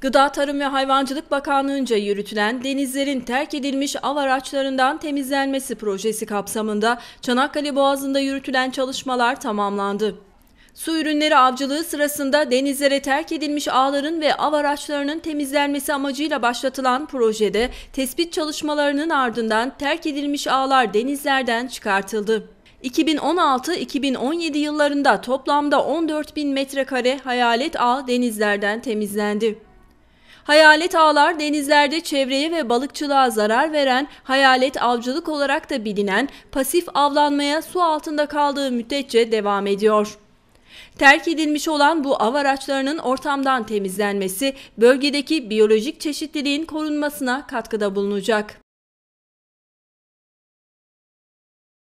Gıda Tarım ve Hayvancılık Bakanlığı'nca yürütülen denizlerin terk edilmiş av araçlarından temizlenmesi projesi kapsamında Çanakkale Boğazı'nda yürütülen çalışmalar tamamlandı. Su ürünleri avcılığı sırasında denizlere terk edilmiş ağların ve av araçlarının temizlenmesi amacıyla başlatılan projede tespit çalışmalarının ardından terk edilmiş ağlar denizlerden çıkartıldı. 2016-2017 yıllarında toplamda 14 bin metrekare hayalet ağ denizlerden temizlendi. Hayalet ağlar denizlerde çevreye ve balıkçılığa zarar veren, hayalet avcılık olarak da bilinen pasif avlanmaya su altında kaldığı müddetçe devam ediyor. Terk edilmiş olan bu av araçlarının ortamdan temizlenmesi bölgedeki biyolojik çeşitliliğin korunmasına katkıda bulunacak.